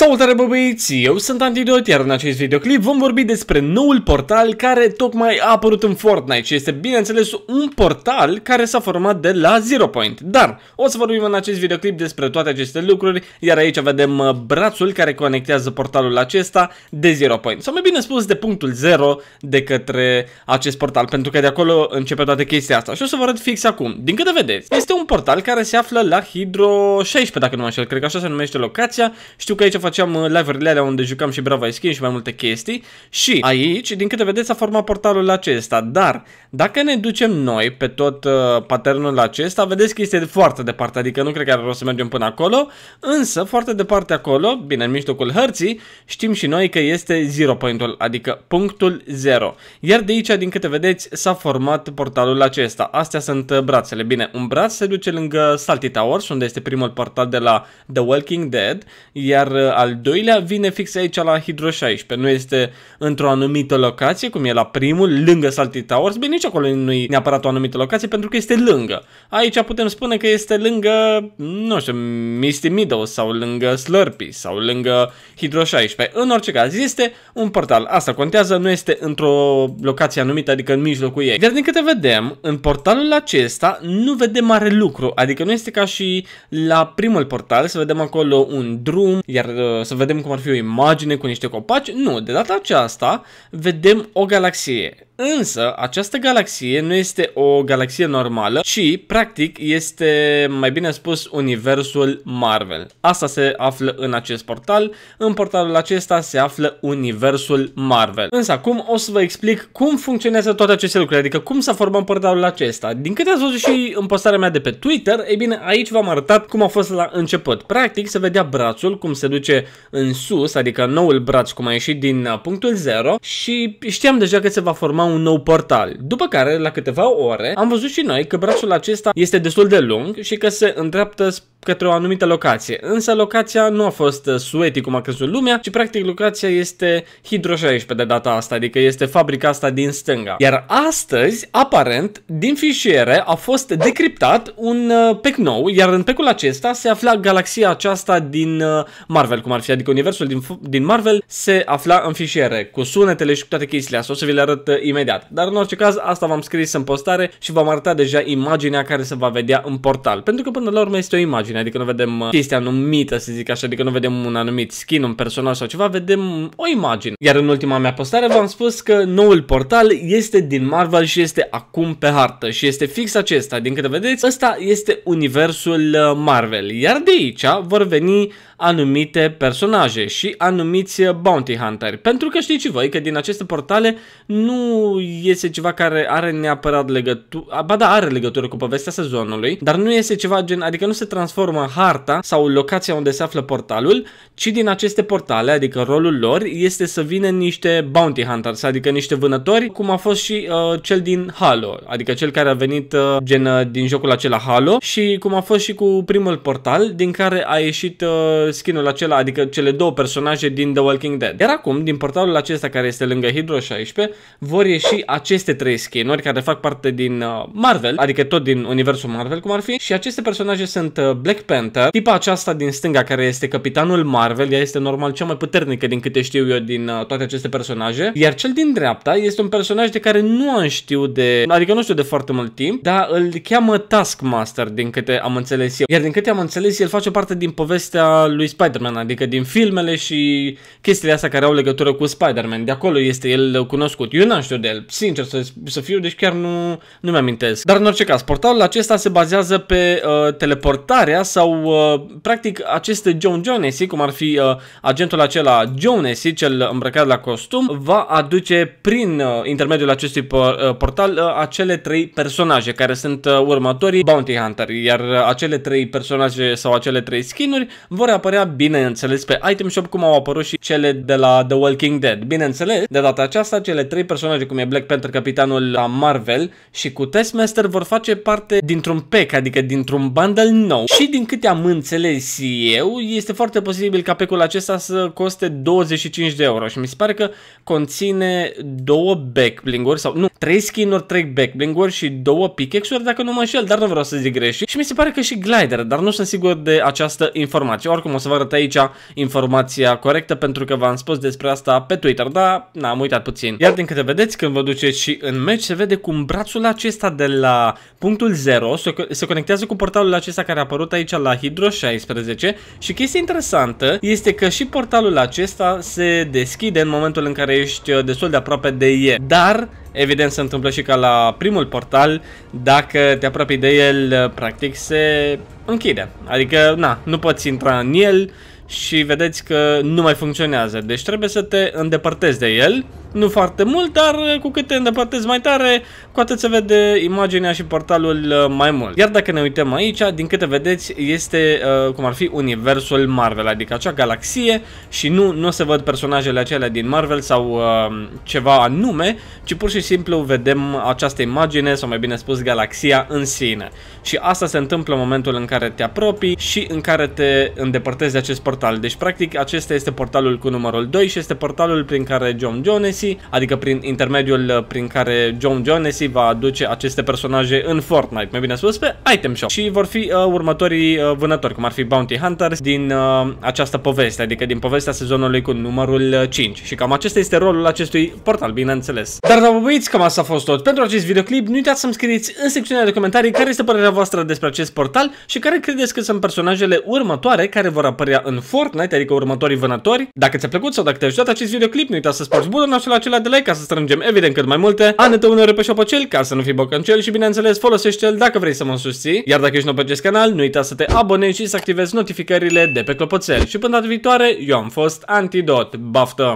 Salutare bă băieți, eu sunt Antidot, iar în acest videoclip vom vorbi despre noul portal care tocmai a apărut în Fortnite și este bineînțeles un portal care s-a format de la Zero Point. Dar o să vorbim în acest videoclip despre toate aceste lucruri, iar aici vedem uh, brațul care conectează portalul acesta de Zero Point. Sau mai bine spus de punctul 0 de către acest portal, pentru că de acolo începe toată chestia asta. Și o să vă arăt fix acum. Din câte vedeți, este un portal care se află la Hydro 16, dacă nu mă înșel, cred că așa se numește locația. Știu că aici făceam uh, live-urile alea unde jucam și Brava Skin și mai multe chestii și aici, din câte vedeți, s-a format portalul acesta, dar dacă ne ducem noi pe tot uh, paternul acesta, vedeți că este foarte departe, adică nu cred că ar rost să mergem până acolo, însă foarte departe acolo, bine, în mijlocul hărții, știm și noi că este zero point-ul, adică punctul 0. Iar de aici, din câte vedeți, s-a format portalul acesta. Astea sunt uh, brațele. Bine, un braț se duce lângă Salty Towers, unde este primul portal de la The Walking Dead, iar uh, al doilea vine fix aici la Hydro 16, nu este într-o anumită locație, cum e la primul, lângă Salty Towers, bine, nici acolo nu e neapărat o anumită locație, pentru că este lângă. Aici putem spune că este lângă, nu știu, Misty Meadow sau lângă Slurpee sau lângă Hydro 16. În orice caz, este un portal, asta contează, nu este într-o locație anumită, adică în mijlocul ei. Dar din câte vedem, în portalul acesta nu vedem mare lucru, adică nu este ca și la primul portal, să vedem acolo un drum, iar să vedem cum ar fi o imagine cu niște copaci, nu, de data aceasta vedem o galaxie. Însă, această galaxie nu este o galaxie normală, ci, practic, este, mai bine spus, universul Marvel. Asta se află în acest portal. În portalul acesta se află universul Marvel. Însă, acum o să vă explic cum funcționează toate aceste lucruri, adică cum s-a format portalul acesta. Din câte ați văzut și în postarea mea de pe Twitter, e bine, aici v-am arătat cum a fost la început. Practic, se vedea brațul, cum se duce în sus, adică noul braț cum a ieșit din uh, punctul 0 și știam deja că se va forma un nou portal. După care, la câteva ore, am văzut și noi că brațul acesta este destul de lung și că se îndreaptă către o anumită locație. Însă locația nu a fost uh, suetic cum a crezut lumea, ci practic locația este Hydro 16 de data asta, adică este fabrica asta din stânga. Iar astăzi, aparent, din fișiere a fost decriptat un uh, pec nou, iar în pecul acesta se afla galaxia aceasta din Marvel cum ar fi, adică universul din, din Marvel, se afla în fișiere, cu sunetele și cu toate chestiile astea, o să vi le arăt uh, imediat. Dar în orice caz, asta v-am scris în postare și v-am arătat deja imaginea care se va vedea în portal, pentru că până la urmă este o imagine, adică nu vedem uh, chestia anumită, să zic așa, adică nu vedem un anumit skin, un personaj sau ceva, vedem o imagine. Iar în ultima mea postare v-am spus că noul portal este din Marvel și este acum pe hartă și este fix acesta, din câte vedeți, ăsta este universul uh, Marvel, iar de aici vor veni anumite personaje și anumiți uh, bounty hunter Pentru că știți și voi că din aceste portale nu iese ceva care are neapărat legătură, ba da, are legătură cu povestea sezonului, dar nu iese ceva gen, adică nu se transformă harta sau locația unde se află portalul, ci din aceste portale, adică rolul lor, este să vină niște bounty hunters, adică niște vânători, cum a fost și uh, cel din Halo, adică cel care a venit uh, gen uh, din jocul acela Halo și cum a fost și cu primul portal din care a ieșit uh, skinul acela adică cele două personaje din The Walking Dead. Iar acum, din portalul acesta care este lângă Hydro 16, vor ieși aceste trei skin-uri care fac parte din uh, Marvel, adică tot din universul Marvel cum ar fi, și aceste personaje sunt uh, Black Panther, tipa aceasta din stânga care este capitanul Marvel, ea este normal cea mai puternică din câte știu eu din uh, toate aceste personaje, iar cel din dreapta este un personaj de care nu am știu de, adică nu știu de foarte mult timp, dar îl cheamă Taskmaster din câte am înțeles eu. Iar din câte am înțeles, el face parte din povestea lui Spider-Man, adică din filmele și chestiile astea care au legătură cu Spider-Man. De acolo este el cunoscut. Eu n-am știut de el, sincer să, să fiu, deci chiar nu, nu mi-amintesc. Dar în orice caz, portalul acesta se bazează pe uh, teleportarea sau uh, practic acest John Jonesy, cum ar fi uh, agentul acela Jonesy, cel îmbrăcat la costum, va aduce prin uh, intermediul acestui por uh, portal uh, acele trei personaje care sunt uh, următorii Bounty Hunter, iar uh, acele trei personaje sau acele trei skinuri vor apărea în bineînțeles, pe item shop cum au apărut și cele de la The Walking Dead. Bineînțeles, de data aceasta, cele trei personaje, cum e Black Panther, capitanul la Marvel și cu Testmaster vor face parte dintr-un pack, adică dintr-un bundle nou. Și din câte am înțeles eu, este foarte posibil ca pack-ul acesta să coste 25 de euro și mi se pare că conține două backbling-uri sau nu, trei skin-uri, trei backbling-uri și două pickaxe-uri dacă nu mă înșel, dar nu vreau să zic greșit. Și mi se pare că și glider, dar nu sunt sigur de această informație. Oricum o să vă arăt aici informația corectă pentru că v-am spus despre asta pe Twitter, dar n-am uitat puțin. Iar din câte vedeți, când vă duceți și în meci, se vede cum brațul acesta de la punctul 0 se conectează cu portalul acesta care a apărut aici la Hydro 16 și chestia interesantă este că și portalul acesta se deschide în momentul în care ești uh, destul de aproape de el, dar Evident se întâmplă și ca la primul portal, dacă te apropii de el, uh, practic se închide. Adică, na, nu poți intra în el și vedeți că nu mai funcționează. Deci trebuie să te îndepărtezi de el nu foarte mult, dar uh, cu cât te îndepărtezi mai tare, cu atât se vede imaginea și portalul uh, mai mult. Iar dacă ne uităm aici, din câte vedeți, este uh, cum ar fi universul Marvel, adică acea galaxie și nu, nu se văd personajele acelea din Marvel sau uh, ceva anume, ci pur și simplu vedem această imagine, sau mai bine spus, galaxia în sine. Și asta se întâmplă în momentul în care te apropii și în care te îndepărtezi de acest portal. Deci, practic, acesta este portalul cu numărul 2 și este portalul prin care John Jonesy Legacy, adică prin intermediul uh, prin care John Jonesy va aduce aceste personaje în Fortnite, mai bine spus, pe item shop. Și vor fi uh, următorii uh, vânători, cum ar fi Bounty Hunters din uh, această poveste, adică din povestea sezonului cu numărul 5. Uh, și cam acesta este rolul acestui portal, bineînțeles. Dar vă băieți, cam asta a fost tot pentru acest videoclip. Nu uitați să-mi scrieți în secțiunea de comentarii care este părerea voastră despre acest portal și care credeți că sunt personajele următoare care vor apărea în Fortnite, adică următorii vânători. Dacă ți-a plăcut sau dacă te-a ajutat acest videoclip, nu uita să sporți butonul la acela de like ca să strângem evident cât mai multe. Anete uneori pe șopocel ca să nu fii bocancel și bineînțeles folosește-l dacă vrei să mă susții. Iar dacă ești nou pe acest canal, nu uita să te abonezi și să activezi notificările de pe clopoțel. Și până data viitoare, eu am fost Antidot. Baftă!